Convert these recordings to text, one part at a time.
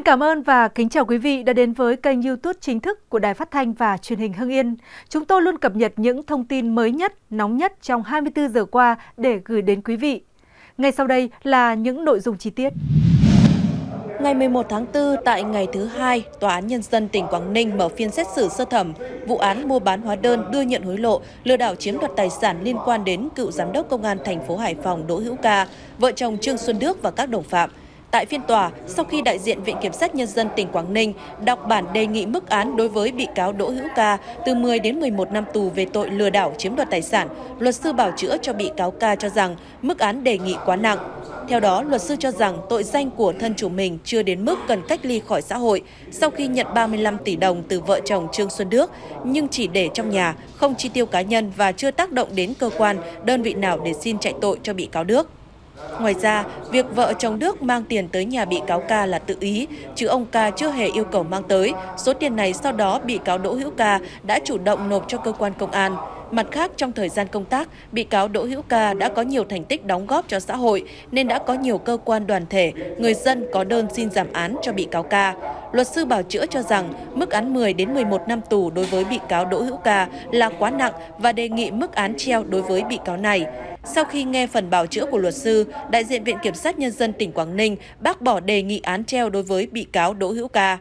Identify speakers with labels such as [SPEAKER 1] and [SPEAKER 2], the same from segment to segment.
[SPEAKER 1] Xin cảm ơn và kính chào quý vị đã đến với kênh youtube chính thức của Đài Phát Thanh và Truyền hình Hưng Yên. Chúng tôi luôn cập nhật những thông tin mới nhất, nóng nhất trong 24 giờ qua để gửi đến quý vị. Ngay sau đây là những nội dung chi tiết. Ngày 11 tháng 4, tại ngày thứ hai, Tòa án Nhân dân tỉnh Quảng Ninh mở phiên xét xử sơ thẩm vụ án mua bán hóa đơn đưa nhận hối lộ, lừa đảo chiếm đoạt tài sản liên quan đến cựu giám đốc công an thành phố Hải Phòng Đỗ Hữu Ca, vợ chồng Trương Xuân Đức và các đồng phạm. Tại phiên tòa, sau khi đại diện Viện Kiểm sát Nhân dân tỉnh Quảng Ninh đọc bản đề nghị mức án đối với bị cáo Đỗ Hữu Ca từ 10 đến 11 năm tù về tội lừa đảo chiếm đoạt tài sản, luật sư bảo chữa cho bị cáo Ca cho rằng mức án đề nghị quá nặng. Theo đó, luật sư cho rằng tội danh của thân chủ mình chưa đến mức cần cách ly khỏi xã hội sau khi nhận 35 tỷ đồng từ vợ chồng Trương Xuân Đức, nhưng chỉ để trong nhà, không chi tiêu cá nhân và chưa tác động đến cơ quan, đơn vị nào để xin chạy tội cho bị cáo Đức. Ngoài ra, việc vợ chồng Đức mang tiền tới nhà bị cáo ca là tự ý, chứ ông ca chưa hề yêu cầu mang tới. Số tiền này sau đó bị cáo Đỗ Hữu Ca đã chủ động nộp cho cơ quan công an. Mặt khác, trong thời gian công tác, bị cáo Đỗ Hữu Ca đã có nhiều thành tích đóng góp cho xã hội nên đã có nhiều cơ quan đoàn thể, người dân có đơn xin giảm án cho bị cáo Ca. Luật sư bảo chữa cho rằng mức án 10 đến 11 năm tù đối với bị cáo Đỗ Hữu Ca là quá nặng và đề nghị mức án treo đối với bị cáo này. Sau khi nghe phần bảo chữa của luật sư, đại diện Viện Kiểm sát Nhân dân tỉnh Quảng Ninh bác bỏ đề nghị án treo đối với bị cáo Đỗ Hữu Ca.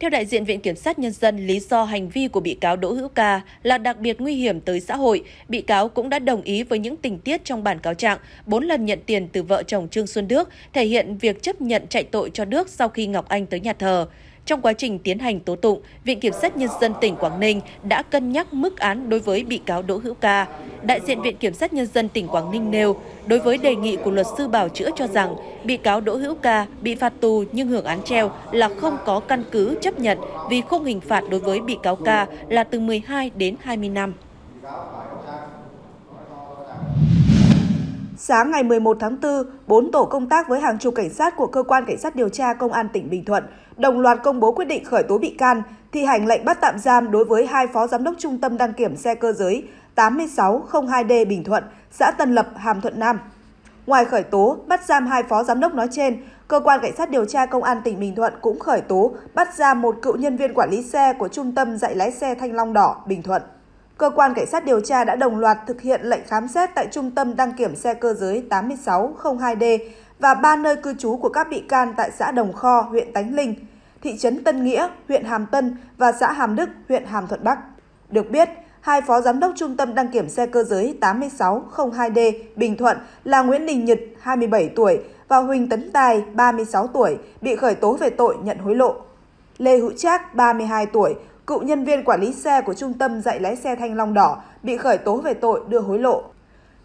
[SPEAKER 1] Theo đại diện Viện Kiểm sát Nhân dân, lý do hành vi của bị cáo Đỗ Hữu Ca là đặc biệt nguy hiểm tới xã hội. Bị cáo cũng đã đồng ý với những tình tiết trong bản cáo trạng, bốn lần nhận tiền từ vợ chồng Trương Xuân Đức, thể hiện việc chấp nhận chạy tội cho Đức sau khi Ngọc Anh tới nhà thờ. Trong quá trình tiến hành tố tụng, Viện Kiểm sát Nhân dân tỉnh Quảng Ninh đã cân nhắc mức án đối với bị cáo Đỗ Hữu Ca. Đại diện Viện Kiểm sát Nhân dân tỉnh Quảng Ninh nêu, đối với đề nghị của luật sư bảo chữa cho rằng bị cáo Đỗ Hữu Ca bị phạt tù nhưng hưởng án treo là không có căn cứ chấp nhận vì khung hình phạt đối với bị cáo Ca là từ 12 đến 20 năm.
[SPEAKER 2] Sáng ngày 11 tháng 4, 4 tổ công tác với hàng chục cảnh sát của cơ quan cảnh sát điều tra công an tỉnh Bình Thuận đồng loạt công bố quyết định khởi tố bị can, thi hành lệnh bắt tạm giam đối với hai phó giám đốc trung tâm đăng kiểm xe cơ giới 8602D Bình Thuận, xã Tân Lập, Hàm Thuận Nam. Ngoài khởi tố, bắt giam hai phó giám đốc nói trên, cơ quan cảnh sát điều tra công an tỉnh Bình Thuận cũng khởi tố, bắt giam một cựu nhân viên quản lý xe của trung tâm dạy lái xe Thanh Long Đỏ, Bình Thuận. Cơ quan cảnh sát điều tra đã đồng loạt thực hiện lệnh khám xét tại trung tâm đăng kiểm xe cơ giới 8602D và ba nơi cư trú của các bị can tại xã Đồng Kho, huyện Tánh Linh, thị trấn Tân Nghĩa, huyện Hàm Tân và xã Hàm Đức, huyện Hàm Thuận Bắc. Được biết, hai phó giám đốc trung tâm đăng kiểm xe cơ giới 8602D Bình Thuận là Nguyễn Đình Nhật, 27 tuổi và Huỳnh Tấn Tài, 36 tuổi, bị khởi tố về tội nhận hối lộ. Lê Hữu Trác, 32 tuổi, cựu nhân viên quản lý xe của trung tâm dạy lái xe Thanh Long Đỏ, bị khởi tố về tội đưa hối lộ.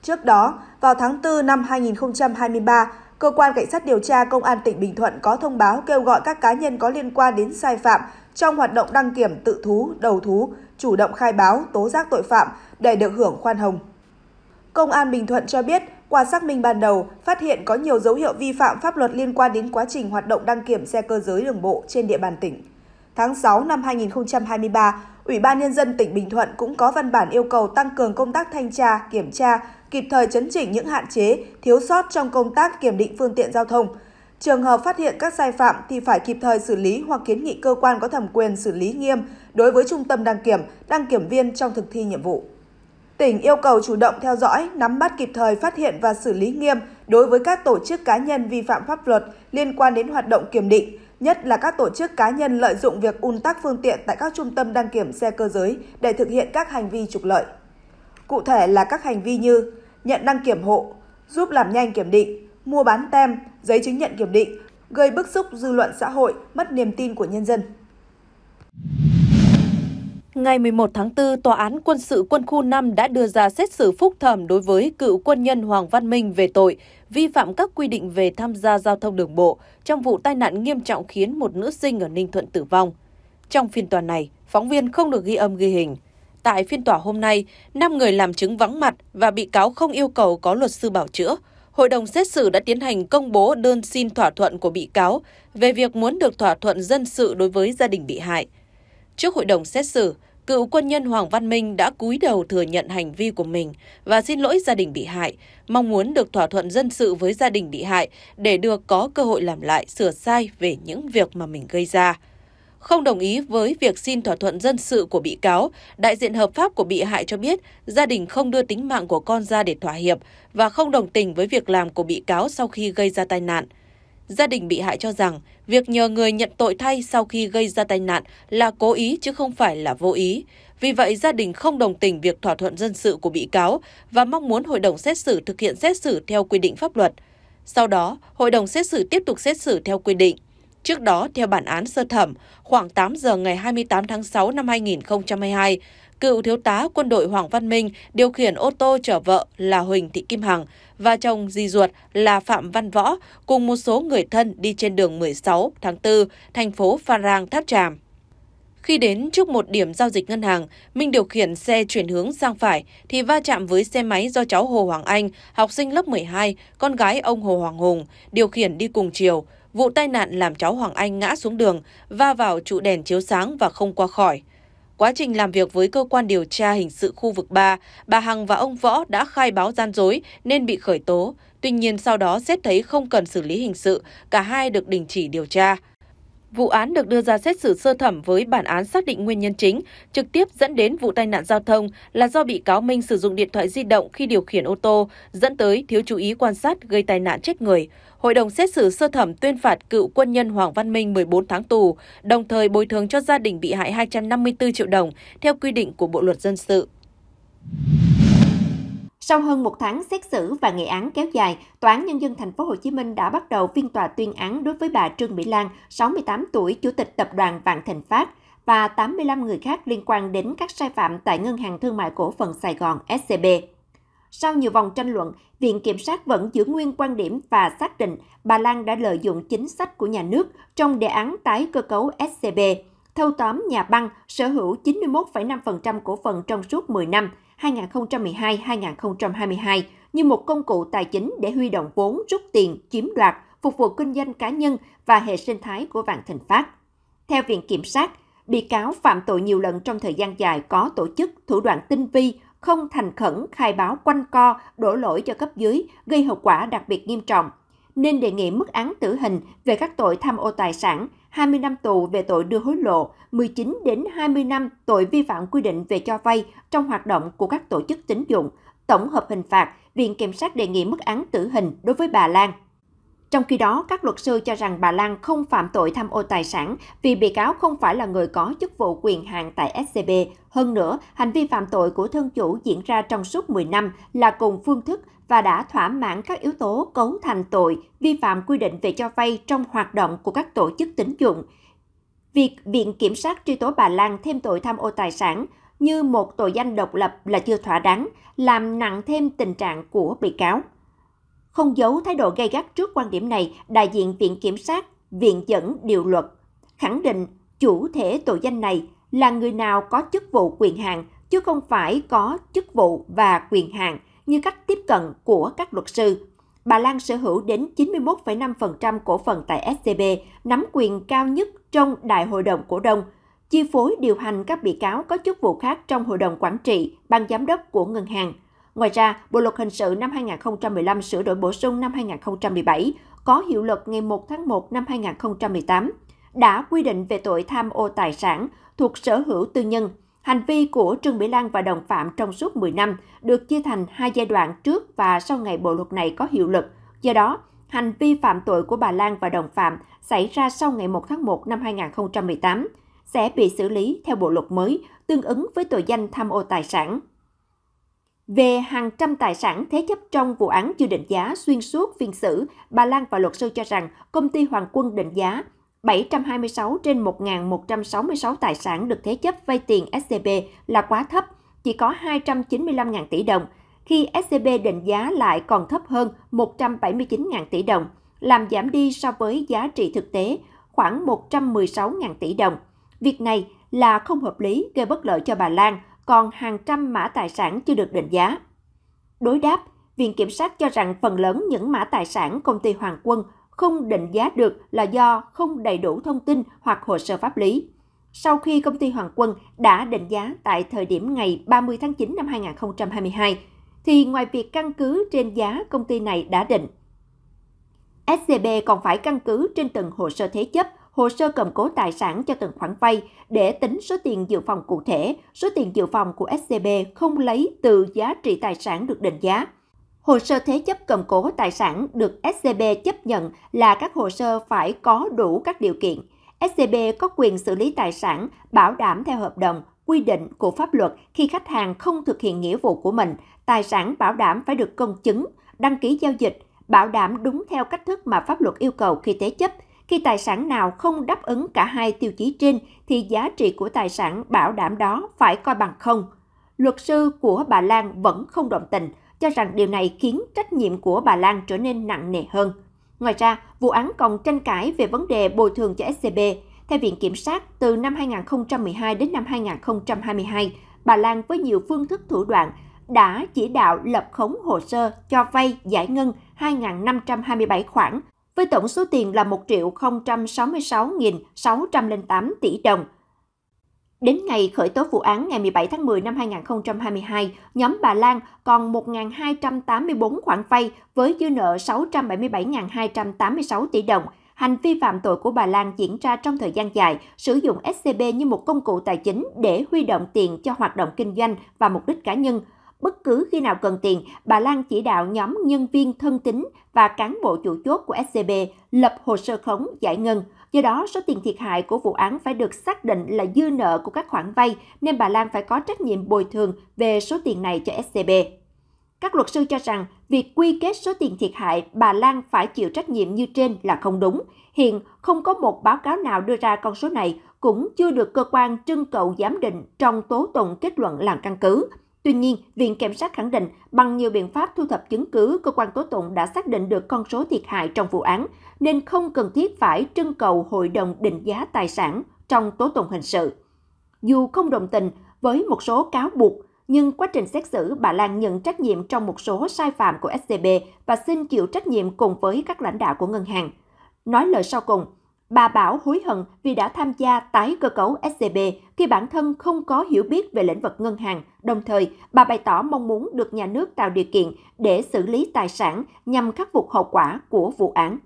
[SPEAKER 2] Trước đó, vào tháng 4 năm 2023, Cơ quan Cảnh sát điều tra Công an tỉnh Bình Thuận có thông báo kêu gọi các cá nhân có liên quan đến sai phạm trong hoạt động đăng kiểm tự thú, đầu thú, chủ động khai báo, tố giác tội phạm để được hưởng khoan hồng. Công an Bình Thuận cho biết, qua xác minh ban đầu, phát hiện có nhiều dấu hiệu vi phạm pháp luật liên quan đến quá trình hoạt động đăng kiểm xe cơ giới đường bộ trên địa bàn tỉnh. Tháng 6 năm 2023, Ủy ban Nhân dân tỉnh Bình Thuận cũng có văn bản yêu cầu tăng cường công tác thanh tra, kiểm tra, kịp thời chấn chỉnh những hạn chế, thiếu sót trong công tác kiểm định phương tiện giao thông. Trường hợp phát hiện các sai phạm thì phải kịp thời xử lý hoặc kiến nghị cơ quan có thẩm quyền xử lý nghiêm đối với trung tâm đăng kiểm, đăng kiểm viên trong thực thi nhiệm vụ. Tỉnh yêu cầu chủ động theo dõi, nắm bắt kịp thời phát hiện và xử lý nghiêm đối với các tổ chức cá nhân vi phạm pháp luật liên quan đến hoạt động kiểm định, nhất là các tổ chức cá nhân lợi dụng việc un tắc phương tiện tại các trung tâm đăng kiểm xe cơ giới để thực hiện các hành vi trục lợi. Cụ thể là các hành vi như nhận đăng kiểm hộ, giúp làm nhanh kiểm định, mua bán tem, giấy chứng nhận kiểm định, gây bức xúc dư luận xã hội, mất niềm tin của nhân dân.
[SPEAKER 1] Ngày 11 tháng 4, Tòa án Quân sự Quân khu 5 đã đưa ra xét xử phúc thẩm đối với cựu quân nhân Hoàng Văn Minh về tội vi phạm các quy định về tham gia giao thông đường bộ trong vụ tai nạn nghiêm trọng khiến một nữ sinh ở Ninh Thuận tử vong. Trong phiên tòa này, phóng viên không được ghi âm ghi hình. Tại phiên tòa hôm nay, 5 người làm chứng vắng mặt và bị cáo không yêu cầu có luật sư bảo chữa. Hội đồng xét xử đã tiến hành công bố đơn xin thỏa thuận của bị cáo về việc muốn được thỏa thuận dân sự đối với gia đình bị hại. Trước hội đồng xét xử, cựu quân nhân Hoàng Văn Minh đã cúi đầu thừa nhận hành vi của mình và xin lỗi gia đình bị hại, mong muốn được thỏa thuận dân sự với gia đình bị hại để được có cơ hội làm lại sửa sai về những việc mà mình gây ra không đồng ý với việc xin thỏa thuận dân sự của bị cáo, đại diện hợp pháp của bị hại cho biết gia đình không đưa tính mạng của con ra để thỏa hiệp và không đồng tình với việc làm của bị cáo sau khi gây ra tai nạn. Gia đình bị hại cho rằng việc nhờ người nhận tội thay sau khi gây ra tai nạn là cố ý chứ không phải là vô ý. Vì vậy, gia đình không đồng tình việc thỏa thuận dân sự của bị cáo và mong muốn hội đồng xét xử thực hiện xét xử theo quy định pháp luật. Sau đó, hội đồng xét xử tiếp tục xét xử theo quy định. Trước đó, theo bản án sơ thẩm, khoảng 8 giờ ngày 28 tháng 6 năm 2022, cựu thiếu tá quân đội Hoàng Văn Minh điều khiển ô tô chở vợ là Huỳnh Thị Kim Hằng và chồng di ruột là Phạm Văn Võ cùng một số người thân đi trên đường 16 tháng 4, thành phố Phan Rang, Tháp Tràm. Khi đến trước một điểm giao dịch ngân hàng, Minh điều khiển xe chuyển hướng sang phải thì va chạm với xe máy do cháu Hồ Hoàng Anh, học sinh lớp 12, con gái ông Hồ Hoàng Hùng, điều khiển đi cùng chiều. Vụ tai nạn làm cháu Hoàng Anh ngã xuống đường, va vào trụ đèn chiếu sáng và không qua khỏi. Quá trình làm việc với cơ quan điều tra hình sự khu vực 3, bà Hằng và ông Võ đã khai báo gian dối nên bị khởi tố. Tuy nhiên sau đó xét thấy không cần xử lý hình sự, cả hai được đình chỉ điều tra. Vụ án được đưa ra xét xử sơ thẩm với bản án xác định nguyên nhân chính, trực tiếp dẫn đến vụ tai nạn giao thông là do bị cáo Minh sử dụng điện thoại di động khi điều khiển ô tô, dẫn tới thiếu chú ý quan sát gây tai nạn chết người. Hội đồng xét xử sơ thẩm tuyên phạt cựu quân nhân Hoàng Văn Minh 14 tháng tù, đồng thời bồi thường cho gia đình bị hại 254 triệu đồng theo quy định của Bộ luật dân
[SPEAKER 3] sự. Sau hơn một tháng xét xử và nghị án kéo dài, Tòa án Nhân dân Thành phố Hồ Chí Minh đã bắt đầu phiên tòa tuyên án đối với bà Trương Mỹ Lan, 68 tuổi, Chủ tịch Tập đoàn Vạn Thịnh Phát và 85 người khác liên quan đến các sai phạm tại Ngân hàng Thương mại Cổ phần Sài Gòn SCB. Sau nhiều vòng tranh luận, Viện Kiểm sát vẫn giữ nguyên quan điểm và xác định bà Lan đã lợi dụng chính sách của nhà nước trong đề án tái cơ cấu SCB, thâu tóm nhà băng sở hữu 91,5% cổ phần trong suốt 10 năm 2012-2022 như một công cụ tài chính để huy động vốn, rút tiền, chiếm đoạt, phục vụ kinh doanh cá nhân và hệ sinh thái của Vạn Thịnh Phát. Theo Viện Kiểm sát, bị cáo phạm tội nhiều lần trong thời gian dài có tổ chức, thủ đoạn tinh vi, không thành khẩn khai báo quanh co, đổ lỗi cho cấp dưới, gây hậu quả đặc biệt nghiêm trọng, nên đề nghị mức án tử hình về các tội tham ô tài sản, 20 năm tù về tội đưa hối lộ, 19 đến 20 năm tội vi phạm quy định về cho vay trong hoạt động của các tổ chức tín dụng. Tổng hợp hình phạt, Viện Kiểm sát đề nghị mức án tử hình đối với bà Lan. Trong khi đó, các luật sư cho rằng bà Lan không phạm tội tham ô tài sản vì bị cáo không phải là người có chức vụ quyền hạn tại SCB. Hơn nữa, hành vi phạm tội của thân chủ diễn ra trong suốt 10 năm là cùng phương thức và đã thỏa mãn các yếu tố cấu thành tội vi phạm quy định về cho vay trong hoạt động của các tổ chức tín dụng. Việc Viện Kiểm sát truy tố bà Lan thêm tội tham ô tài sản như một tội danh độc lập là chưa thỏa đáng, làm nặng thêm tình trạng của bị cáo. Không giấu thái độ gay gắt trước quan điểm này, đại diện Viện Kiểm sát, Viện dẫn điều luật, khẳng định chủ thể tội danh này là người nào có chức vụ quyền hạn chứ không phải có chức vụ và quyền hạn như cách tiếp cận của các luật sư. Bà Lan sở hữu đến 91,5% cổ phần tại SCB, nắm quyền cao nhất trong Đại hội đồng cổ đông, chi phối điều hành các bị cáo có chức vụ khác trong hội đồng quản trị, ban giám đốc của ngân hàng. Ngoài ra, Bộ luật hình sự năm 2015 sửa đổi bổ sung năm 2017 có hiệu lực ngày 1 tháng 1 năm 2018 đã quy định về tội tham ô tài sản thuộc sở hữu tư nhân. Hành vi của Trương Mỹ Lan và đồng phạm trong suốt 10 năm được chia thành hai giai đoạn trước và sau ngày bộ luật này có hiệu lực. Do đó, hành vi phạm tội của bà Lan và đồng phạm xảy ra sau ngày 1 tháng 1 năm 2018 sẽ bị xử lý theo bộ luật mới tương ứng với tội danh tham ô tài sản. Về hàng trăm tài sản thế chấp trong vụ án chưa định giá xuyên suốt phiên xử, bà Lan và luật sư cho rằng công ty Hoàng Quân định giá 726 trên 1.166 tài sản được thế chấp vay tiền SCB là quá thấp, chỉ có 295.000 tỷ đồng, khi SCB định giá lại còn thấp hơn 179.000 tỷ đồng, làm giảm đi so với giá trị thực tế khoảng 116.000 tỷ đồng. Việc này là không hợp lý, gây bất lợi cho bà Lan – còn hàng trăm mã tài sản chưa được định giá. Đối đáp, Viện Kiểm sát cho rằng phần lớn những mã tài sản công ty Hoàng Quân không định giá được là do không đầy đủ thông tin hoặc hồ sơ pháp lý. Sau khi công ty Hoàng Quân đã định giá tại thời điểm ngày 30 tháng 9 năm 2022, thì ngoài việc căn cứ trên giá công ty này đã định, SCB còn phải căn cứ trên từng hồ sơ thế chấp hồ sơ cầm cố tài sản cho từng khoản vay để tính số tiền dự phòng cụ thể, số tiền dự phòng của SCB không lấy từ giá trị tài sản được định giá. Hồ sơ thế chấp cầm cố tài sản được SCB chấp nhận là các hồ sơ phải có đủ các điều kiện. SCB có quyền xử lý tài sản bảo đảm theo hợp đồng, quy định của pháp luật khi khách hàng không thực hiện nghĩa vụ của mình, tài sản bảo đảm phải được công chứng, đăng ký giao dịch, bảo đảm đúng theo cách thức mà pháp luật yêu cầu khi thế chấp – khi tài sản nào không đáp ứng cả hai tiêu chí trên thì giá trị của tài sản bảo đảm đó phải coi bằng không. Luật sư của bà Lan vẫn không đồng tình, cho rằng điều này khiến trách nhiệm của bà Lan trở nên nặng nề hơn. Ngoài ra, vụ án còn tranh cãi về vấn đề bồi thường cho SCB. Theo Viện Kiểm sát, từ năm 2012 đến năm 2022, bà Lan với nhiều phương thức thủ đoạn đã chỉ đạo lập khống hồ sơ cho vay giải ngân 2.527 khoản với tổng số tiền là 1 triệu 066.608 tỷ đồng. Đến ngày khởi tố vụ án ngày 17 tháng 10 năm 2022, nhóm bà Lan còn 1.284 khoản vay với dư nợ 677.286 tỷ đồng. Hành vi phạm tội của bà Lan diễn ra trong thời gian dài, sử dụng SCB như một công cụ tài chính để huy động tiền cho hoạt động kinh doanh và mục đích cá nhân – Bất cứ khi nào cần tiền, bà Lan chỉ đạo nhóm nhân viên thân tín và cán bộ chủ chốt của SCB lập hồ sơ khống giải ngân. Do đó, số tiền thiệt hại của vụ án phải được xác định là dư nợ của các khoản vay, nên bà Lan phải có trách nhiệm bồi thường về số tiền này cho SCB. Các luật sư cho rằng việc quy kết số tiền thiệt hại bà Lan phải chịu trách nhiệm như trên là không đúng. Hiện không có một báo cáo nào đưa ra con số này, cũng chưa được cơ quan trưng cầu giám định trong tố tụng kết luận làm căn cứ. Tuy nhiên, Viện Kiểm sát khẳng định bằng nhiều biện pháp thu thập chứng cứ, cơ quan tố tụng đã xác định được con số thiệt hại trong vụ án, nên không cần thiết phải trưng cầu hội đồng định giá tài sản trong tố tụng hình sự. Dù không đồng tình với một số cáo buộc, nhưng quá trình xét xử bà Lan nhận trách nhiệm trong một số sai phạm của SCB và xin chịu trách nhiệm cùng với các lãnh đạo của ngân hàng. Nói lời sau cùng, Bà Bảo hối hận vì đã tham gia tái cơ cấu SCB khi bản thân không có hiểu biết về lĩnh vực ngân hàng. Đồng thời, bà bày tỏ mong muốn được nhà nước tạo điều kiện để xử lý tài sản nhằm khắc phục hậu quả của vụ án.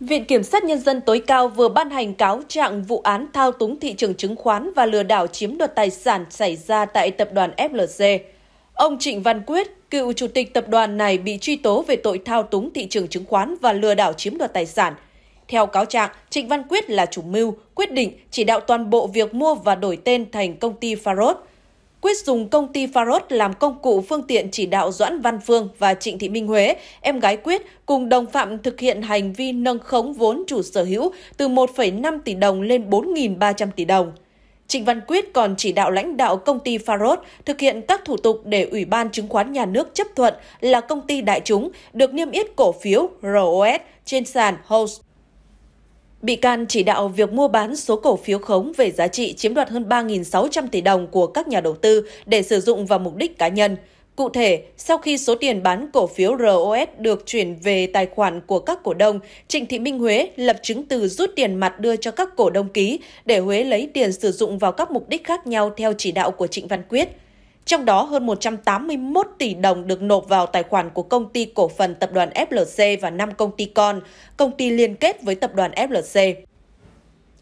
[SPEAKER 4] Viện Kiểm sát Nhân dân
[SPEAKER 1] tối cao vừa ban hành cáo trạng vụ án thao túng thị trường chứng khoán và lừa đảo chiếm đoạt tài sản xảy ra tại tập đoàn FLC. Ông Trịnh Văn Quyết, cựu chủ tịch tập đoàn này bị truy tố về tội thao túng thị trường chứng khoán và lừa đảo chiếm đoạt tài sản. Theo cáo trạng, Trịnh Văn Quyết là chủ mưu, quyết định chỉ đạo toàn bộ việc mua và đổi tên thành công ty Farod. Quyết dùng công ty Farod làm công cụ phương tiện chỉ đạo Doãn Văn Phương và Trịnh Thị Minh Huế, em gái Quyết, cùng đồng phạm thực hiện hành vi nâng khống vốn chủ sở hữu từ 1,5 tỷ đồng lên 4.300 tỷ đồng. Trịnh Văn Quyết còn chỉ đạo lãnh đạo công ty Faros thực hiện các thủ tục để Ủy ban Chứng khoán Nhà nước chấp thuận là công ty đại chúng được niêm yết cổ phiếu ROS trên sàn HOSE. Bị can chỉ đạo việc mua bán số cổ phiếu khống về giá trị chiếm đoạt hơn 3.600 tỷ đồng của các nhà đầu tư để sử dụng vào mục đích cá nhân – Cụ thể, sau khi số tiền bán cổ phiếu ROS được chuyển về tài khoản của các cổ đông, Trịnh Thị Minh Huế lập chứng từ rút tiền mặt đưa cho các cổ đông ký để Huế lấy tiền sử dụng vào các mục đích khác nhau theo chỉ đạo của Trịnh Văn Quyết. Trong đó hơn 181 tỷ đồng được nộp vào tài khoản của công ty cổ phần tập đoàn FLC và 5 công ty con, công ty liên kết với tập đoàn FLC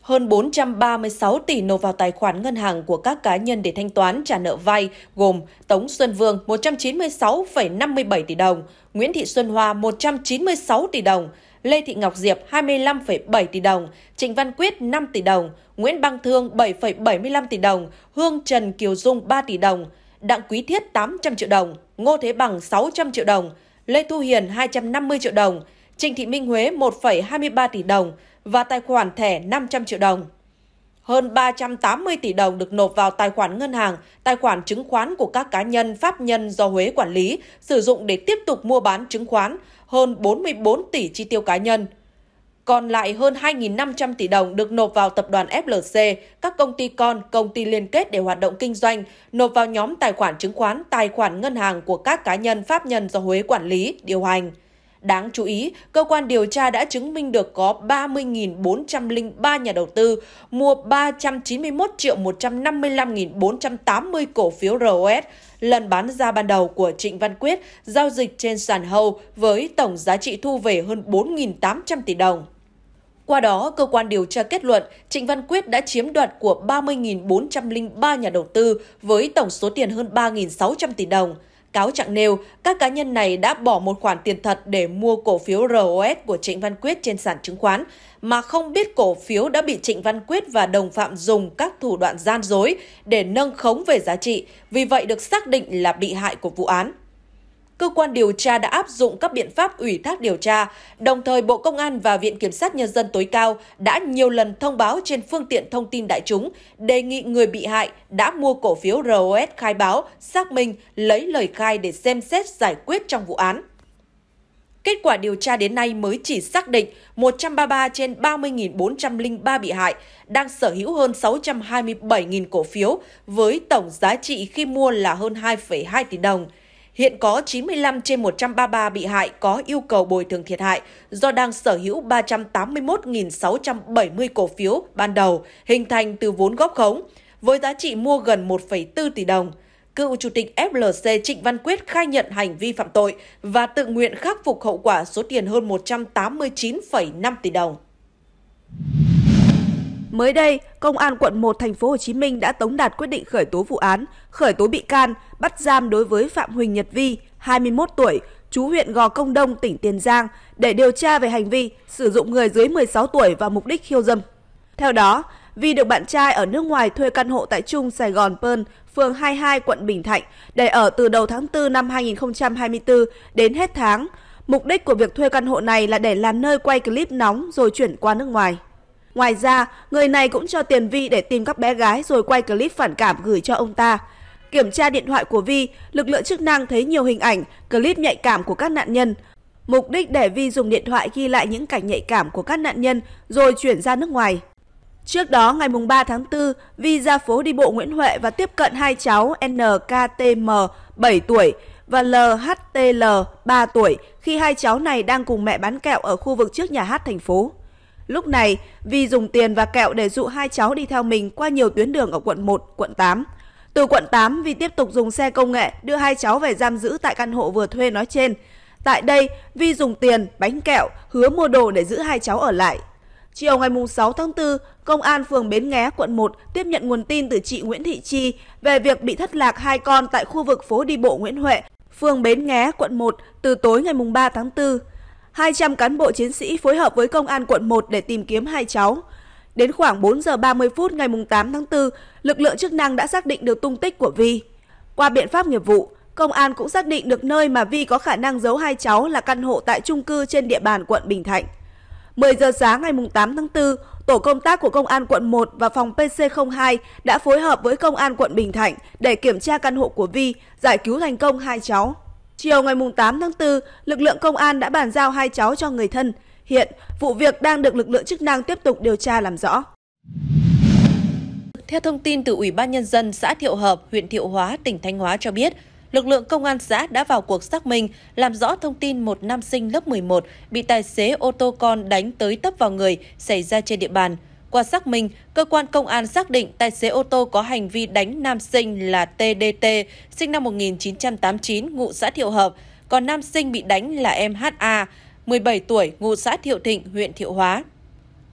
[SPEAKER 1] hơn 436 tỷ nộp vào tài khoản ngân hàng của các cá nhân để thanh toán trả nợ vay, gồm Tống Xuân Vương 196,57 tỷ đồng, Nguyễn Thị Xuân Hoa 196 tỷ đồng, Lê Thị Ngọc Diệp 25,7 tỷ đồng, Trịnh Văn Quyết 5 tỷ đồng, Nguyễn Băng Thương 7,75 tỷ đồng, Hương Trần Kiều Dung 3 tỷ đồng, Đặng Quý Thiết 800 triệu đồng, Ngô Thế Bằng 600 triệu đồng, Lê Thu Hiền 250 triệu đồng, Trịnh Thị Minh Huế 1,23 tỷ đồng, và tài khoản thẻ 500 triệu đồng. Hơn 380 tỷ đồng được nộp vào tài khoản ngân hàng, tài khoản chứng khoán của các cá nhân pháp nhân do Huế quản lý, sử dụng để tiếp tục mua bán chứng khoán, hơn 44 tỷ chi tiêu cá nhân. Còn lại hơn 2.500 tỷ đồng được nộp vào tập đoàn FLC, các công ty con, công ty liên kết để hoạt động kinh doanh, nộp vào nhóm tài khoản chứng khoán, tài khoản ngân hàng của các cá nhân pháp nhân do Huế quản lý, điều hành – Đáng chú ý, cơ quan điều tra đã chứng minh được có 30.403 nhà đầu tư mua 391 triệu 155.480 cổ phiếu ROS lần bán ra ban đầu của Trịnh Văn Quyết giao dịch trên sàn hâu với tổng giá trị thu về hơn 4.800 tỷ đồng. Qua đó, cơ quan điều tra kết luận Trịnh Văn Quyết đã chiếm đoạt của 30.403 nhà đầu tư với tổng số tiền hơn 3.600 tỷ đồng cáo trạng nêu các cá nhân này đã bỏ một khoản tiền thật để mua cổ phiếu ROS của Trịnh Văn Quyết trên sàn chứng khoán, mà không biết cổ phiếu đã bị Trịnh Văn Quyết và đồng phạm dùng các thủ đoạn gian dối để nâng khống về giá trị, vì vậy được xác định là bị hại của vụ án cơ quan điều tra đã áp dụng các biện pháp ủy thác điều tra, đồng thời Bộ Công an và Viện Kiểm sát Nhân dân tối cao đã nhiều lần thông báo trên phương tiện thông tin đại chúng đề nghị người bị hại đã mua cổ phiếu ROS khai báo, xác minh, lấy lời khai để xem xét giải quyết trong vụ án. Kết quả điều tra đến nay mới chỉ xác định 133 trên 30.403 bị hại đang sở hữu hơn 627.000 cổ phiếu với tổng giá trị khi mua là hơn 2,2 tỷ đồng – Hiện có 95 trên 133 bị hại có yêu cầu bồi thường thiệt hại do đang sở hữu 381.670 cổ phiếu ban đầu hình thành từ vốn góp khống, với giá trị mua gần 1,4 tỷ đồng. Cựu Chủ tịch FLC Trịnh Văn Quyết khai nhận hành vi phạm tội và tự nguyện khắc phục hậu quả số tiền hơn 189,5 tỷ đồng.
[SPEAKER 2] Mới đây, Công an quận 1 thành phố Hồ Chí Minh đã tống đạt quyết định khởi tố vụ án, khởi tố bị can, bắt giam đối với Phạm Huỳnh Nhật Vi, 21 tuổi, chú huyện Gò Công Đông, tỉnh Tiền Giang để điều tra về hành vi sử dụng người dưới 16 tuổi và mục đích khiêu dâm. Theo đó, Vi được bạn trai ở nước ngoài thuê căn hộ tại Trung Sài Gòn Pơn, phường 22, quận Bình Thạnh để ở từ đầu tháng 4 năm 2024 đến hết tháng. Mục đích của việc thuê căn hộ này là để làm nơi quay clip nóng rồi chuyển qua nước ngoài. Ngoài ra, người này cũng cho tiền Vi để tìm các bé gái rồi quay clip phản cảm gửi cho ông ta. Kiểm tra điện thoại của Vi, lực lượng chức năng thấy nhiều hình ảnh, clip nhạy cảm của các nạn nhân. Mục đích để Vi dùng điện thoại ghi lại những cảnh nhạy cảm của các nạn nhân rồi chuyển ra nước ngoài. Trước đó, ngày 3 tháng 4, Vi ra phố đi bộ Nguyễn Huệ và tiếp cận hai cháu NKTM 7 tuổi và LHTL 3 tuổi khi hai cháu này đang cùng mẹ bán kẹo ở khu vực trước nhà hát thành phố. Lúc này, Vi dùng tiền và kẹo để dụ hai cháu đi theo mình qua nhiều tuyến đường ở quận 1, quận 8. Từ quận 8, Vi tiếp tục dùng xe công nghệ đưa hai cháu về giam giữ tại căn hộ vừa thuê nói trên. Tại đây, Vi dùng tiền, bánh kẹo, hứa mua đồ để giữ hai cháu ở lại. Chiều ngày 6 tháng 4, Công an phường Bến Nghé, quận 1 tiếp nhận nguồn tin từ chị Nguyễn Thị Chi về việc bị thất lạc hai con tại khu vực phố đi bộ Nguyễn Huệ, phường Bến Nghé, quận 1 từ tối ngày 3 tháng 4. 200 cán bộ chiến sĩ phối hợp với công an quận 1 để tìm kiếm hai cháu. Đến khoảng 4 giờ 30 phút ngày 8 tháng 4, lực lượng chức năng đã xác định được tung tích của Vi. Qua biện pháp nghiệp vụ, công an cũng xác định được nơi mà Vi có khả năng giấu hai cháu là căn hộ tại trung cư trên địa bàn quận Bình Thạnh. 10 giờ sáng ngày 8 tháng 4, tổ công tác của công an quận 1 và phòng PC02 đã phối hợp với công an quận Bình Thạnh để kiểm tra căn hộ của Vi, giải cứu thành công hai cháu. Chiều ngày 8 tháng 4, lực lượng công an đã bàn giao hai cháu cho người thân. Hiện, vụ việc đang được lực lượng chức năng tiếp tục điều tra làm rõ. Theo thông tin từ Ủy ban Nhân dân xã Thiệu
[SPEAKER 1] Hợp, huyện Thiệu Hóa, tỉnh Thanh Hóa cho biết, lực lượng công an xã đã vào cuộc xác minh, làm rõ thông tin một nam sinh lớp 11 bị tài xế ô tô con đánh tới tấp vào người xảy ra trên địa bàn. Qua xác minh, cơ quan công an xác định tài xế ô tô có hành vi đánh nam sinh là TDT, sinh năm 1989, ngụ xã Thiệu Hợp, còn nam sinh bị đánh là MHA, 17 tuổi, ngụ xã Thiệu Thịnh, huyện Thiệu Hóa.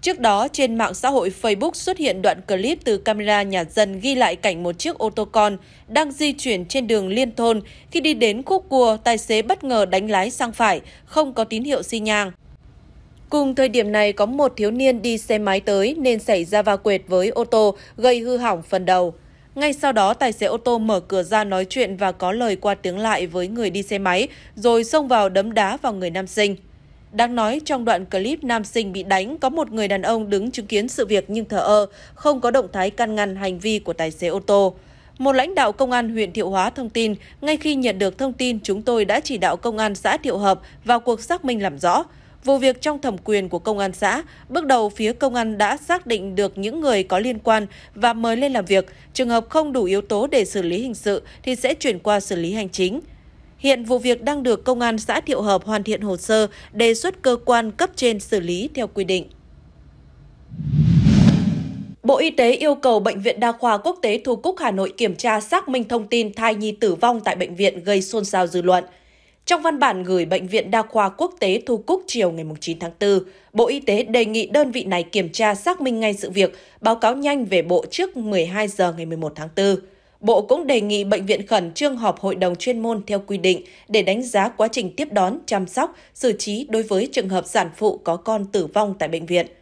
[SPEAKER 1] Trước đó, trên mạng xã hội Facebook xuất hiện đoạn clip từ camera nhà dân ghi lại cảnh một chiếc ô tô con đang di chuyển trên đường liên thôn. Khi đi đến khúc cua, tài xế bất ngờ đánh lái sang phải, không có tín hiệu xi nhang. Cùng thời điểm này có một thiếu niên đi xe máy tới nên xảy ra va quệt với ô tô gây hư hỏng phần đầu. Ngay sau đó tài xế ô tô mở cửa ra nói chuyện và có lời qua tiếng lại với người đi xe máy rồi xông vào đấm đá vào người nam sinh. Đáng nói trong đoạn clip nam sinh bị đánh có một người đàn ông đứng chứng kiến sự việc nhưng thờ ơ, không có động thái can ngăn hành vi của tài xế ô tô. Một lãnh đạo công an huyện Thiệu Hóa thông tin, ngay khi nhận được thông tin chúng tôi đã chỉ đạo công an xã Thiệu Hợp vào cuộc xác minh làm rõ. Vụ việc trong thẩm quyền của công an xã, bước đầu phía công an đã xác định được những người có liên quan và mời lên làm việc. Trường hợp không đủ yếu tố để xử lý hình sự thì sẽ chuyển qua xử lý hành chính. Hiện vụ việc đang được công an xã Thiệu Hợp hoàn thiện hồ sơ, đề xuất cơ quan cấp trên xử lý theo quy định. Bộ Y tế yêu cầu Bệnh viện Đa khoa Quốc tế Thu Cúc Hà Nội kiểm tra xác minh thông tin thai nhi tử vong tại bệnh viện gây xôn xao dư luận. Trong văn bản gửi Bệnh viện Đa khoa Quốc tế Thu Cúc chiều ngày 9 tháng 4, Bộ Y tế đề nghị đơn vị này kiểm tra xác minh ngay sự việc, báo cáo nhanh về Bộ trước 12 giờ ngày 11 tháng 4. Bộ cũng đề nghị bệnh viện khẩn trương họp hội đồng chuyên môn theo quy định để đánh giá quá trình tiếp đón, chăm sóc, xử trí đối với trường hợp sản phụ có con tử vong tại bệnh viện –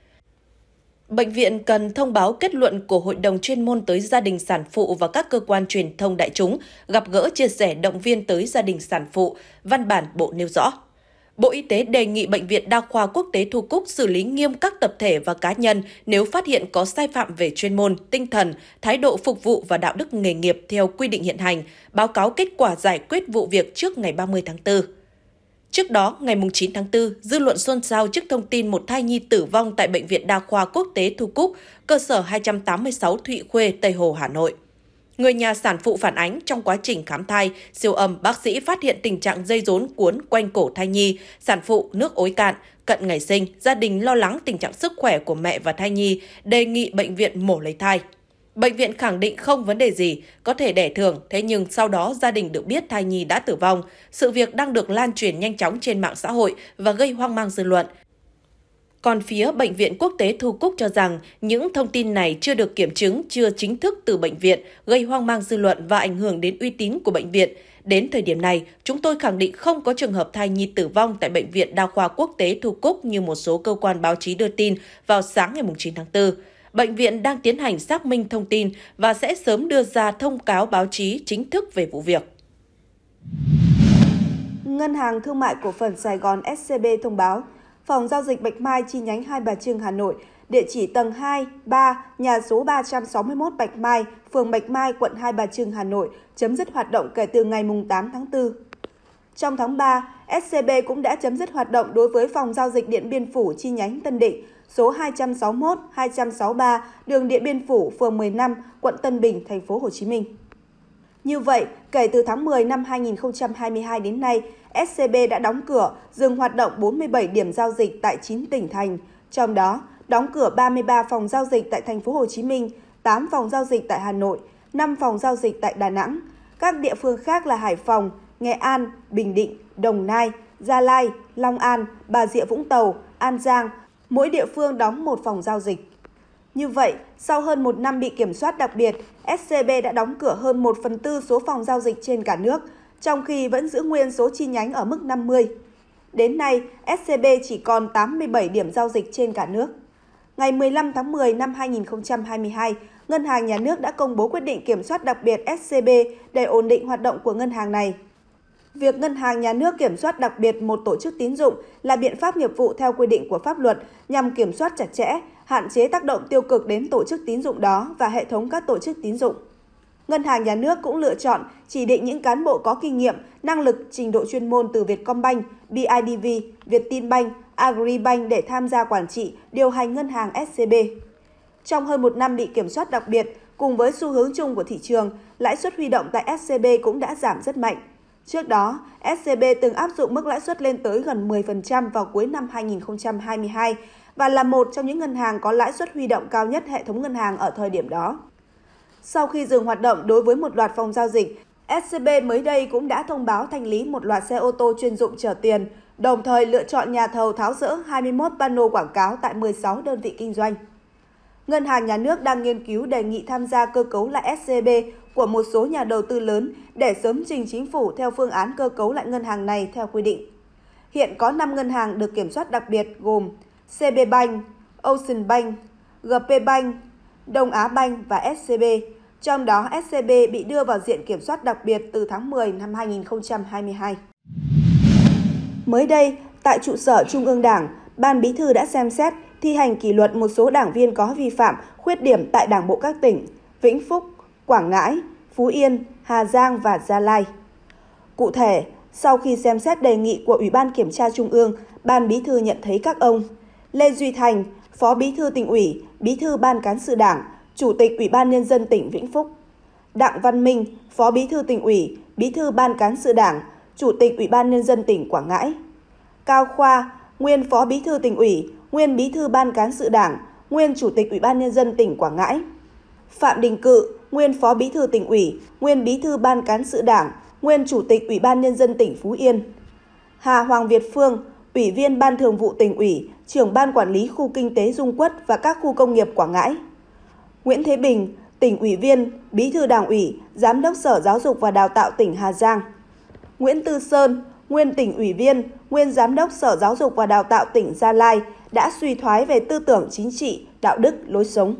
[SPEAKER 1] Bệnh viện cần thông báo kết luận của hội đồng chuyên môn tới gia đình sản phụ và các cơ quan truyền thông đại chúng, gặp gỡ chia sẻ động viên tới gia đình sản phụ, văn bản bộ nêu rõ. Bộ Y tế đề nghị Bệnh viện Đa khoa Quốc tế Thu Cúc xử lý nghiêm các tập thể và cá nhân nếu phát hiện có sai phạm về chuyên môn, tinh thần, thái độ phục vụ và đạo đức nghề nghiệp theo quy định hiện hành, báo cáo kết quả giải quyết vụ việc trước ngày 30 tháng 4. Trước đó, ngày 9 tháng 4, dư luận xôn xao trước thông tin một thai nhi tử vong tại Bệnh viện Đa khoa Quốc tế Thu Cúc, cơ sở 286 Thụy Khuê, Tây Hồ, Hà Nội. Người nhà sản phụ phản ánh trong quá trình khám thai, siêu âm bác sĩ phát hiện tình trạng dây rốn cuốn quanh cổ thai nhi, sản phụ nước ối cạn, cận ngày sinh, gia đình lo lắng tình trạng sức khỏe của mẹ và thai nhi, đề nghị bệnh viện mổ lấy thai. Bệnh viện khẳng định không vấn đề gì, có thể đẻ thường, thế nhưng sau đó gia đình được biết thai nhi đã tử vong. Sự việc đang được lan truyền nhanh chóng trên mạng xã hội và gây hoang mang dư luận. Còn phía Bệnh viện Quốc tế Thu Cúc cho rằng những thông tin này chưa được kiểm chứng, chưa chính thức từ bệnh viện, gây hoang mang dư luận và ảnh hưởng đến uy tín của bệnh viện. Đến thời điểm này, chúng tôi khẳng định không có trường hợp thai nhi tử vong tại Bệnh viện Đa khoa Quốc tế Thu Cúc như một số cơ quan báo chí đưa tin vào sáng ngày 9 tháng 4. Bệnh viện đang tiến hành xác minh thông tin và sẽ sớm đưa ra thông cáo báo chí chính thức về vụ việc.
[SPEAKER 2] Ngân hàng Thương mại Cổ phần Sài Gòn SCB thông báo, Phòng Giao dịch Bạch Mai chi nhánh Hai Bà Trưng, Hà Nội, địa chỉ tầng 2, 3, nhà số 361 Bạch Mai, phường Bạch Mai, quận Hai Bà Trưng, Hà Nội, chấm dứt hoạt động kể từ ngày 8 tháng 4. Trong tháng 3, SCB cũng đã chấm dứt hoạt động đối với phòng giao dịch Điện Biên Phủ chi nhánh Tân Định, số 261, 263 đường Điện Biên Phủ, phường 15, quận Tân Bình, thành phố Hồ Chí Minh. Như vậy, kể từ tháng 10 năm 2022 đến nay, SCB đã đóng cửa, dừng hoạt động 47 điểm giao dịch tại 9 tỉnh thành, trong đó đóng cửa 33 phòng giao dịch tại thành phố Hồ Chí Minh, 8 phòng giao dịch tại Hà Nội, 5 phòng giao dịch tại Đà Nẵng. Các địa phương khác là Hải Phòng, Nghệ An, Bình Định, Đồng Nai, Gia Lai, Long An, Bà Rịa Vũng Tàu, An Giang, mỗi địa phương đóng một phòng giao dịch. Như vậy, sau hơn một năm bị kiểm soát đặc biệt, SCB đã đóng cửa hơn 1 phần tư số phòng giao dịch trên cả nước, trong khi vẫn giữ nguyên số chi nhánh ở mức 50. Đến nay, SCB chỉ còn 87 điểm giao dịch trên cả nước. Ngày 15 tháng 10 năm 2022, Ngân hàng Nhà nước đã công bố quyết định kiểm soát đặc biệt SCB để ổn định hoạt động của ngân hàng này. Việc Ngân hàng Nhà nước kiểm soát đặc biệt một tổ chức tín dụng là biện pháp nghiệp vụ theo quy định của pháp luật nhằm kiểm soát chặt chẽ, hạn chế tác động tiêu cực đến tổ chức tín dụng đó và hệ thống các tổ chức tín dụng. Ngân hàng Nhà nước cũng lựa chọn chỉ định những cán bộ có kinh nghiệm, năng lực, trình độ chuyên môn từ Vietcombank, BIDV, Viettinbank, Agribank để tham gia quản trị, điều hành ngân hàng SCB. Trong hơn một năm bị kiểm soát đặc biệt, cùng với xu hướng chung của thị trường, lãi suất huy động tại SCB cũng đã giảm rất mạnh. Trước đó, SCB từng áp dụng mức lãi suất lên tới gần 10% vào cuối năm 2022 và là một trong những ngân hàng có lãi suất huy động cao nhất hệ thống ngân hàng ở thời điểm đó. Sau khi dừng hoạt động đối với một loạt phòng giao dịch, SCB mới đây cũng đã thông báo thanh lý một loạt xe ô tô chuyên dụng chở tiền, đồng thời lựa chọn nhà thầu tháo rỡ 21 pano quảng cáo tại 16 đơn vị kinh doanh. Ngân hàng Nhà nước đang nghiên cứu đề nghị tham gia cơ cấu lại SCB của một số nhà đầu tư lớn để sớm trình chính phủ theo phương án cơ cấu lại ngân hàng này theo quy định. Hiện có 5 ngân hàng được kiểm soát đặc biệt gồm CB Bank, Ocean Bank, GP Bank, Đông Á Bank và SCB. Trong đó, SCB bị đưa vào diện kiểm soát đặc biệt từ tháng 10 năm 2022. Mới đây, tại trụ sở Trung ương Đảng, Ban Bí thư đã xem xét thi hành kỷ luật một số đảng viên có vi phạm, khuyết điểm tại Đảng bộ các tỉnh Vĩnh Phúc, Quảng Ngãi, Phú Yên, Hà Giang và Gia Lai. Cụ thể, sau khi xem xét đề nghị của Ủy ban Kiểm tra Trung ương, Ban Bí thư nhận thấy các ông Lê Duy Thành, Phó Bí thư tỉnh ủy, Bí thư Ban Cán sự Đảng, Chủ tịch Ủy ban Nhân dân tỉnh Vĩnh Phúc, Đặng Văn Minh, Phó Bí thư tỉnh ủy, Bí thư Ban Cán sự Đảng, Chủ tịch Ủy ban Nhân dân tỉnh Quảng Ngãi, Cao Khoa, Nguyên Phó Bí thư tỉnh ủy, nguyên Bí thư Ban cán sự Đảng, nguyên Chủ tịch Ủy ban Nhân dân tỉnh Quảng Ngãi. Phạm Đình Cự, nguyên Phó Bí thư tỉnh ủy, nguyên Bí thư Ban cán sự Đảng, nguyên Chủ tịch Ủy ban Nhân dân tỉnh Phú Yên. Hà Hoàng Việt Phương, Ủy viên Ban thường vụ tỉnh ủy, trưởng Ban quản lý khu kinh tế Dung Quất và các khu công nghiệp Quảng Ngãi. Nguyễn Thế Bình, tỉnh ủy viên, bí thư đảng ủy, giám đốc Sở Giáo dục và Đào tạo tỉnh Hà Giang. Nguyễn Tư Sơn, nguyên tỉnh ủy viên, nguyên giám đốc Sở Giáo dục và Đào tạo tỉnh Gia Lai, đã suy thoái về tư tưởng chính trị, đạo đức, lối sống.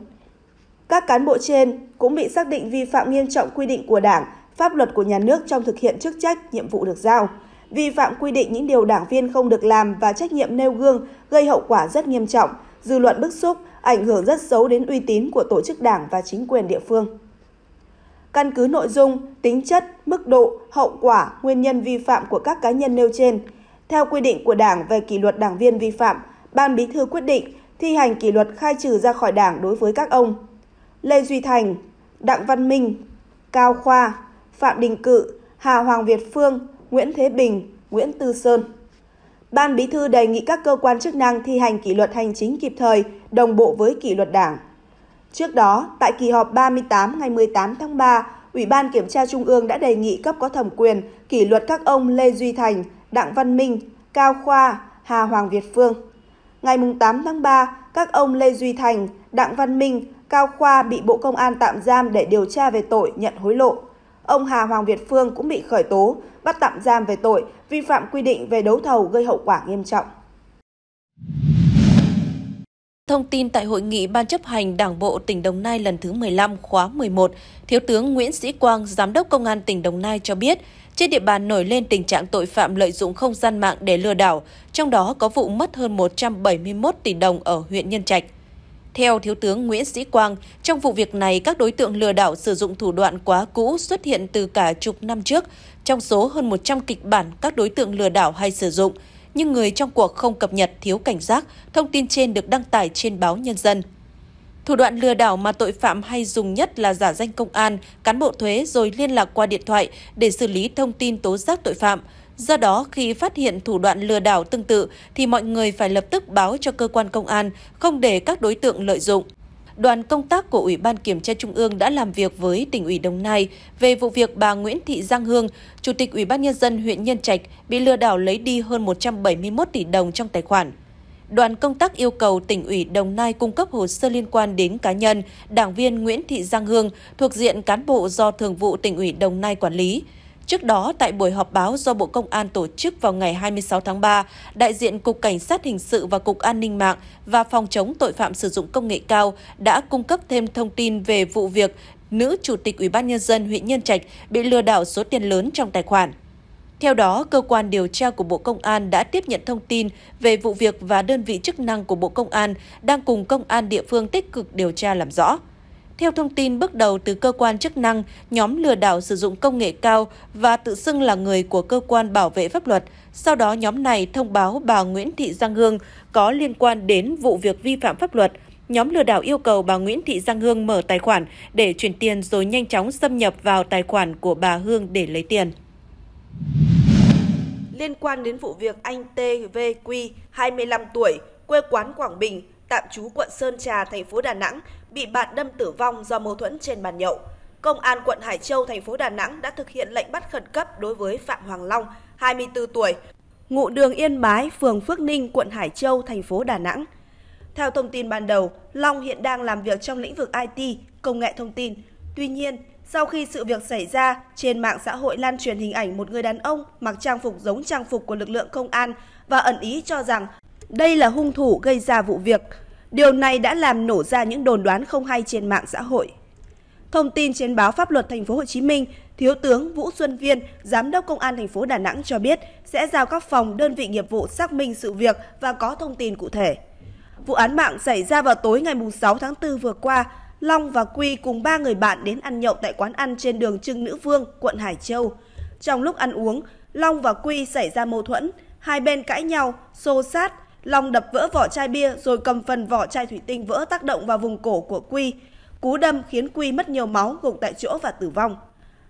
[SPEAKER 2] Các cán bộ trên cũng bị xác định vi phạm nghiêm trọng quy định của Đảng, pháp luật của nhà nước trong thực hiện chức trách, nhiệm vụ được giao, vi phạm quy định những điều đảng viên không được làm và trách nhiệm nêu gương gây hậu quả rất nghiêm trọng, dư luận bức xúc, ảnh hưởng rất xấu đến uy tín của tổ chức đảng và chính quyền địa phương. Căn cứ nội dung, tính chất, mức độ, hậu quả, nguyên nhân vi phạm của các cá nhân nêu trên, theo quy định của Đảng về kỷ luật đảng viên vi phạm, Ban Bí thư quyết định thi hành kỷ luật khai trừ ra khỏi Đảng đối với các ông Lê Duy Thành, Đặng Văn Minh, Cao Khoa, Phạm Đình Cự, Hà Hoàng Việt Phương, Nguyễn Thế Bình, Nguyễn Tư Sơn. Ban Bí thư đề nghị các cơ quan chức năng thi hành kỷ luật hành chính kịp thời, đồng bộ với kỷ luật Đảng. Trước đó, tại kỳ họp 38 ngày 18 tháng 3, Ủy ban Kiểm tra Trung ương đã đề nghị cấp có thẩm quyền kỷ luật các ông Lê Duy Thành, Đặng Văn Minh, Cao Khoa, Hà Hoàng Việt Phương. Ngày 8 tháng 3, các ông Lê Duy Thành, Đặng Văn Minh, Cao Khoa bị Bộ Công an tạm giam để điều tra về tội nhận hối lộ. Ông Hà Hoàng Việt Phương cũng bị khởi tố, bắt tạm giam về tội vi phạm quy định về đấu thầu gây hậu quả nghiêm trọng.
[SPEAKER 1] Thông tin tại hội nghị Ban chấp hành Đảng bộ tỉnh Đồng Nai lần thứ 15 khóa 11, Thiếu tướng Nguyễn Sĩ Quang, Giám đốc Công an tỉnh Đồng Nai cho biết, trên địa bàn nổi lên tình trạng tội phạm lợi dụng không gian mạng để lừa đảo, trong đó có vụ mất hơn 171 tỷ đồng ở huyện Nhân Trạch. Theo Thiếu tướng Nguyễn Sĩ Quang, trong vụ việc này, các đối tượng lừa đảo sử dụng thủ đoạn quá cũ xuất hiện từ cả chục năm trước. Trong số hơn 100 kịch bản các đối tượng lừa đảo hay sử dụng, nhưng người trong cuộc không cập nhật thiếu cảnh giác, thông tin trên được đăng tải trên báo Nhân dân. Thủ đoạn lừa đảo mà tội phạm hay dùng nhất là giả danh công an, cán bộ thuế rồi liên lạc qua điện thoại để xử lý thông tin tố giác tội phạm. Do đó, khi phát hiện thủ đoạn lừa đảo tương tự thì mọi người phải lập tức báo cho cơ quan công an, không để các đối tượng lợi dụng. Đoàn công tác của Ủy ban Kiểm tra Trung ương đã làm việc với tỉnh ủy Đồng Nai về vụ việc bà Nguyễn Thị Giang Hương, Chủ tịch Ủy ban Nhân dân huyện Nhân Trạch bị lừa đảo lấy đi hơn 171 tỷ đồng trong tài khoản đoàn công tác yêu cầu tỉnh ủy Đồng Nai cung cấp hồ sơ liên quan đến cá nhân đảng viên Nguyễn Thị Giang Hương thuộc diện cán bộ do Thường vụ tỉnh ủy Đồng Nai quản lý. Trước đó, tại buổi họp báo do Bộ Công an tổ chức vào ngày 26 tháng 3, đại diện Cục Cảnh sát Hình sự và Cục An ninh mạng và Phòng chống tội phạm sử dụng công nghệ cao đã cung cấp thêm thông tin về vụ việc nữ chủ tịch Ủy ban Nhân dân huyện Nhân Trạch bị lừa đảo số tiền lớn trong tài khoản. Theo đó, cơ quan điều tra của Bộ Công an đã tiếp nhận thông tin về vụ việc và đơn vị chức năng của Bộ Công an đang cùng công an địa phương tích cực điều tra làm rõ. Theo thông tin bước đầu từ cơ quan chức năng, nhóm lừa đảo sử dụng công nghệ cao và tự xưng là người của cơ quan bảo vệ pháp luật. Sau đó nhóm này thông báo bà Nguyễn Thị Giang Hương có liên quan đến vụ việc vi phạm pháp luật. Nhóm lừa đảo yêu cầu bà Nguyễn Thị Giang Hương mở tài khoản để chuyển tiền rồi nhanh chóng xâm nhập vào tài khoản của bà Hương để lấy tiền.
[SPEAKER 2] Liên quan đến vụ việc anh TVQ, 25 tuổi, quê quán Quảng Bình, tạm trú quận Sơn Trà, thành phố Đà Nẵng, bị bạn đâm tử vong do mâu thuẫn trên bàn nhậu. Công an quận Hải Châu, thành phố Đà Nẵng đã thực hiện lệnh bắt khẩn cấp đối với Phạm Hoàng Long, 24 tuổi, ngụ đường Yên Bái, phường Phước Ninh, quận Hải Châu, thành phố Đà Nẵng. Theo thông tin ban đầu, Long hiện đang làm việc trong lĩnh vực IT, công nghệ thông tin, Tuy nhiên, sau khi sự việc xảy ra, trên mạng xã hội lan truyền hình ảnh một người đàn ông mặc trang phục giống trang phục của lực lượng công an và ẩn ý cho rằng đây là hung thủ gây ra vụ việc. Điều này đã làm nổ ra những đồn đoán không hay trên mạng xã hội. Thông tin trên báo Pháp luật Thành phố Hồ Chí Minh, Thiếu tướng Vũ Xuân Viên, Giám đốc Công an thành phố Đà Nẵng cho biết sẽ giao các phòng đơn vị nghiệp vụ xác minh sự việc và có thông tin cụ thể. Vụ án mạng xảy ra vào tối ngày 6 tháng 4 vừa qua, Long và Quy cùng ba người bạn đến ăn nhậu tại quán ăn trên đường Trưng Nữ Vương, quận Hải Châu. Trong lúc ăn uống, Long và Quy xảy ra mâu thuẫn, hai bên cãi nhau, xô sát. Long đập vỡ vỏ chai bia rồi cầm phần vỏ chai thủy tinh vỡ tác động vào vùng cổ của Quy. Cú đâm khiến Quy mất nhiều máu, gục tại chỗ và tử vong.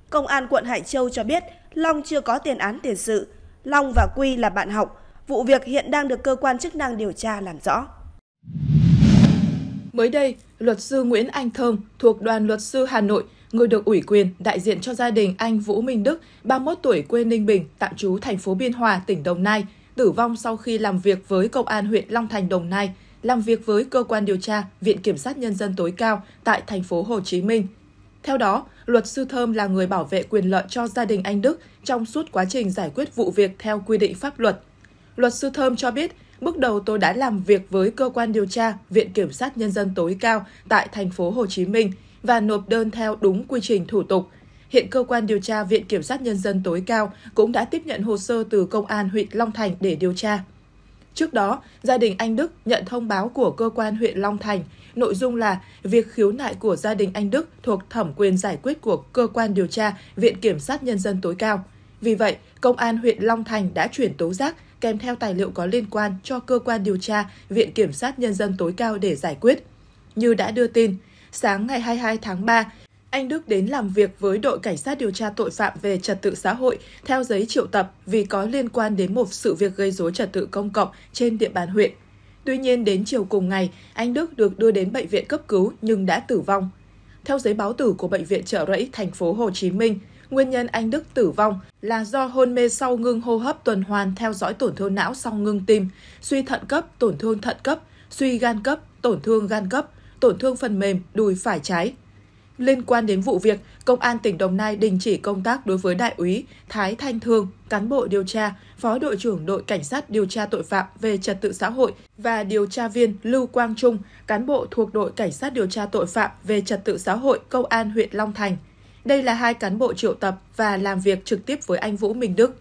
[SPEAKER 2] Công an quận Hải Châu cho biết Long chưa có tiền án tiền sự. Long và Quy là bạn học.
[SPEAKER 4] Vụ việc hiện đang được cơ quan chức năng điều tra làm rõ. Mới đây, luật sư Nguyễn Anh Thơm thuộc đoàn luật sư Hà Nội, người được ủy quyền đại diện cho gia đình anh Vũ Minh Đức, 31 tuổi quê Ninh Bình, tạm trú thành phố Biên Hòa, tỉnh Đồng Nai, tử vong sau khi làm việc với công an huyện Long Thành, Đồng Nai, làm việc với cơ quan điều tra, Viện Kiểm sát Nhân dân tối cao tại thành phố Hồ Chí Minh. Theo đó, luật sư Thơm là người bảo vệ quyền lợi cho gia đình anh Đức trong suốt quá trình giải quyết vụ việc theo quy định pháp luật. Luật sư Thơm cho biết, Bước đầu tôi đã làm việc với cơ quan điều tra Viện Kiểm sát Nhân dân tối cao tại thành phố Hồ Chí Minh và nộp đơn theo đúng quy trình thủ tục. Hiện cơ quan điều tra Viện Kiểm sát Nhân dân tối cao cũng đã tiếp nhận hồ sơ từ Công an huyện Long Thành để điều tra. Trước đó, gia đình anh Đức nhận thông báo của cơ quan huyện Long Thành, nội dung là việc khiếu nại của gia đình anh Đức thuộc thẩm quyền giải quyết của cơ quan điều tra Viện Kiểm sát Nhân dân tối cao. Vì vậy, Công an huyện Long Thành đã chuyển tố giác kèm theo tài liệu có liên quan cho cơ quan điều tra Viện Kiểm sát Nhân dân tối cao để giải quyết. Như đã đưa tin, sáng ngày 22 tháng 3, anh Đức đến làm việc với đội cảnh sát điều tra tội phạm về trật tự xã hội theo giấy triệu tập vì có liên quan đến một sự việc gây rối trật tự công cộng trên địa bàn huyện. Tuy nhiên, đến chiều cùng ngày, anh Đức được đưa đến bệnh viện cấp cứu nhưng đã tử vong. Theo giấy báo tử của bệnh viện trợ rẫy thành phố Hồ Chí Minh, Nguyên nhân anh Đức tử vong là do hôn mê sau ngưng hô hấp tuần hoàn theo dõi tổn thương não sau ngưng tim, suy thận cấp, tổn thương thận cấp, suy gan cấp, tổn thương gan cấp, tổn thương phần mềm đùi phải trái. Liên quan đến vụ việc, Công an tỉnh Đồng Nai đình chỉ công tác đối với Đại úy Thái Thanh Thương, cán bộ điều tra, Phó đội trưởng đội Cảnh sát điều tra tội phạm về trật tự xã hội và điều tra viên Lưu Quang Trung, cán bộ thuộc đội Cảnh sát điều tra tội phạm về trật tự xã hội Công an huyện Long Thành. Đây là hai cán bộ triệu tập và làm việc trực tiếp với anh Vũ Minh Đức.